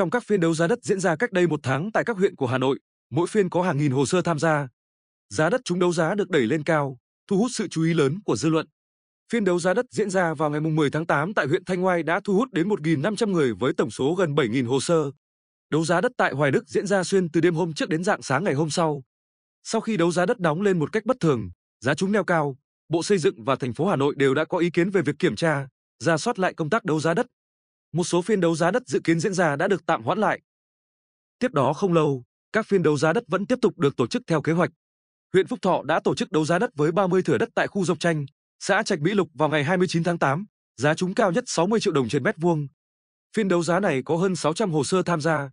Trong các phiên đấu giá đất diễn ra cách đây một tháng tại các huyện của Hà Nội, mỗi phiên có hàng nghìn hồ sơ tham gia. Giá đất chúng đấu giá được đẩy lên cao, thu hút sự chú ý lớn của dư luận. Phiên đấu giá đất diễn ra vào ngày 10 tháng 8 tại huyện Thanh Oai đã thu hút đến 1.500 người với tổng số gần 7.000 hồ sơ. Đấu giá đất tại Hoài Đức diễn ra xuyên từ đêm hôm trước đến dạng sáng ngày hôm sau. Sau khi đấu giá đất đóng lên một cách bất thường, giá chúng leo cao, Bộ Xây dựng và thành phố Hà Nội đều đã có ý kiến về việc kiểm tra, ra soát lại công tác đấu giá đất một số phiên đấu giá đất dự kiến diễn ra đã được tạm hoãn lại. Tiếp đó không lâu, các phiên đấu giá đất vẫn tiếp tục được tổ chức theo kế hoạch. Huyện Phúc Thọ đã tổ chức đấu giá đất với 30 thửa đất tại khu dọc Tranh, xã Trạch Mỹ Lục vào ngày 29 tháng 8, giá chúng cao nhất 60 triệu đồng trên mét vuông. Phiên đấu giá này có hơn 600 hồ sơ tham gia.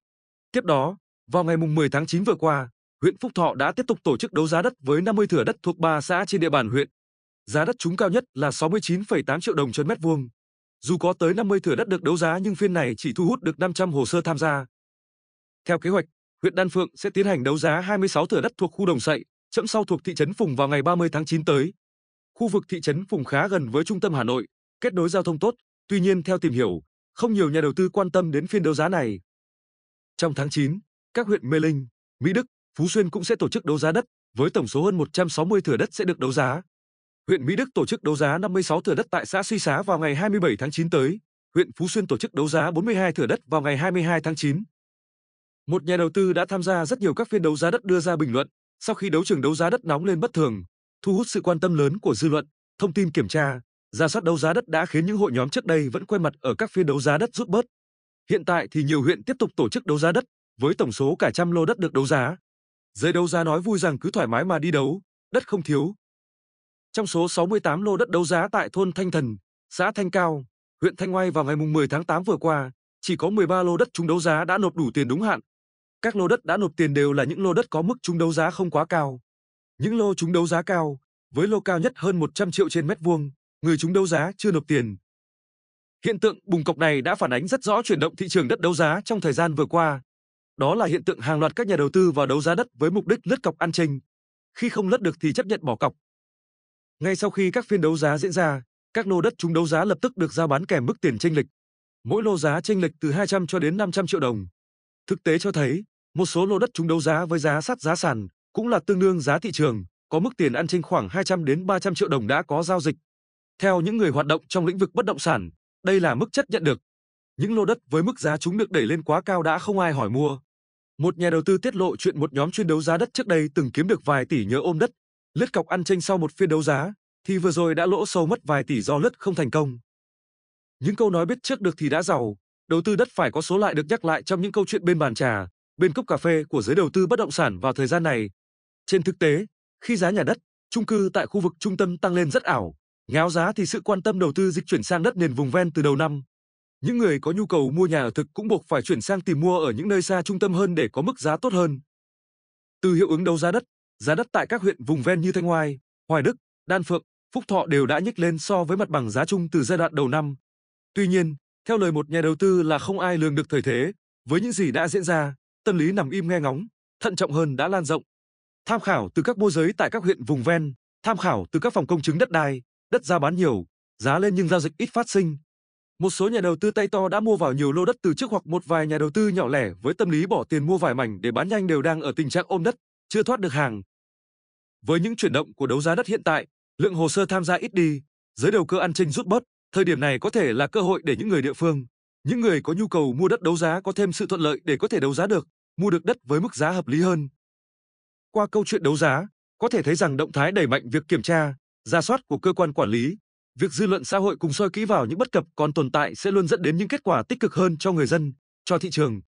Tiếp đó, vào ngày 10 tháng 9 vừa qua, huyện Phúc Thọ đã tiếp tục tổ chức đấu giá đất với 50 thửa đất thuộc 3 xã trên địa bàn huyện. Giá đất chúng cao nhất là 69,8 triệu đồng trên mét vuông. Dù có tới 50 thửa đất được đấu giá nhưng phiên này chỉ thu hút được 500 hồ sơ tham gia. Theo kế hoạch, huyện Đan Phượng sẽ tiến hành đấu giá 26 thửa đất thuộc khu Đồng Sậy, chậm sau thuộc thị trấn Phùng vào ngày 30 tháng 9 tới. Khu vực thị trấn Phùng khá gần với trung tâm Hà Nội, kết nối giao thông tốt, tuy nhiên theo tìm hiểu, không nhiều nhà đầu tư quan tâm đến phiên đấu giá này. Trong tháng 9, các huyện Mê Linh, Mỹ Đức, Phú Xuyên cũng sẽ tổ chức đấu giá đất với tổng số hơn 160 thửa đất sẽ được đấu giá huyện Mỹ Đức tổ chức đấu giá 56 thửa đất tại xã Suy Xá vào ngày 27 tháng 9 tới. Huyện Phú Xuyên tổ chức đấu giá 42 thửa đất vào ngày 22 tháng 9. Một nhà đầu tư đã tham gia rất nhiều các phiên đấu giá đất đưa ra bình luận sau khi đấu trường đấu giá đất nóng lên bất thường, thu hút sự quan tâm lớn của dư luận, thông tin kiểm tra, ra soát đấu giá đất đã khiến những hội nhóm trước đây vẫn quen mặt ở các phiên đấu giá đất rút bớt. Hiện tại thì nhiều huyện tiếp tục tổ chức đấu giá đất với tổng số cả trăm lô đất được đấu giá. Giới đấu giá nói vui rằng cứ thoải mái mà đi đấu, đất không thiếu, trong số 68 lô đất đấu giá tại thôn Thanh Thần, xã Thanh Cao, huyện Thanh Oai vào ngày 10 tháng 8 vừa qua, chỉ có 13 lô đất trúng đấu giá đã nộp đủ tiền đúng hạn. Các lô đất đã nộp tiền đều là những lô đất có mức trúng đấu giá không quá cao. Những lô trúng đấu giá cao, với lô cao nhất hơn 100 triệu trên mét vuông, người trúng đấu giá chưa nộp tiền. Hiện tượng bùng cọc này đã phản ánh rất rõ chuyển động thị trường đất đấu giá trong thời gian vừa qua. Đó là hiện tượng hàng loạt các nhà đầu tư vào đấu giá đất với mục đích lướt cọc ăn chênh, Khi không lướt được thì chấp nhận bỏ cọc, ngay sau khi các phiên đấu giá diễn ra, các lô đất trúng đấu giá lập tức được giao bán kèm mức tiền chênh lệch. Mỗi lô giá chênh lệch từ 200 cho đến 500 triệu đồng. Thực tế cho thấy, một số lô đất trúng đấu giá với giá sát giá sàn, cũng là tương đương giá thị trường, có mức tiền ăn tranh khoảng 200 đến 300 triệu đồng đã có giao dịch. Theo những người hoạt động trong lĩnh vực bất động sản, đây là mức chất nhận được. Những lô đất với mức giá chúng được đẩy lên quá cao đã không ai hỏi mua. Một nhà đầu tư tiết lộ chuyện một nhóm chuyên đấu giá đất trước đây từng kiếm được vài tỷ nhờ ôm đất, Lướt cọc ăn tranh sau một phiên đấu giá, thì vừa rồi đã lỗ sâu mất vài tỷ do lướt không thành công. Những câu nói biết trước được thì đã giàu, đầu tư đất phải có số lại được nhắc lại trong những câu chuyện bên bàn trà, bên cốc cà phê của giới đầu tư bất động sản vào thời gian này. Trên thực tế, khi giá nhà đất, chung cư tại khu vực trung tâm tăng lên rất ảo, ngáo giá thì sự quan tâm đầu tư dịch chuyển sang đất nền vùng ven từ đầu năm. Những người có nhu cầu mua nhà ở thực cũng buộc phải chuyển sang tìm mua ở những nơi xa trung tâm hơn để có mức giá tốt hơn. Từ hiệu ứng đấu giá đất, giá đất tại các huyện vùng ven như Thanh Oai, Hoài Đức, Đan Phượng, Phúc Thọ đều đã nhích lên so với mặt bằng giá chung từ giai đoạn đầu năm. Tuy nhiên, theo lời một nhà đầu tư là không ai lường được thời thế, với những gì đã diễn ra, tâm lý nằm im nghe ngóng, thận trọng hơn đã lan rộng. Tham khảo từ các môi giới tại các huyện vùng ven, tham khảo từ các phòng công chứng đất đai, đất ra bán nhiều, giá lên nhưng giao dịch ít phát sinh. Một số nhà đầu tư tay to đã mua vào nhiều lô đất từ trước hoặc một vài nhà đầu tư nhỏ lẻ với tâm lý bỏ tiền mua vài mảnh để bán nhanh đều đang ở tình trạng ôm đất, chưa thoát được hàng. Với những chuyển động của đấu giá đất hiện tại, lượng hồ sơ tham gia ít đi, giới đầu cơ ăn tranh rút bớt, thời điểm này có thể là cơ hội để những người địa phương, những người có nhu cầu mua đất đấu giá có thêm sự thuận lợi để có thể đấu giá được, mua được đất với mức giá hợp lý hơn. Qua câu chuyện đấu giá, có thể thấy rằng động thái đẩy mạnh việc kiểm tra, ra soát của cơ quan quản lý, việc dư luận xã hội cùng soi kỹ vào những bất cập còn tồn tại sẽ luôn dẫn đến những kết quả tích cực hơn cho người dân, cho thị trường.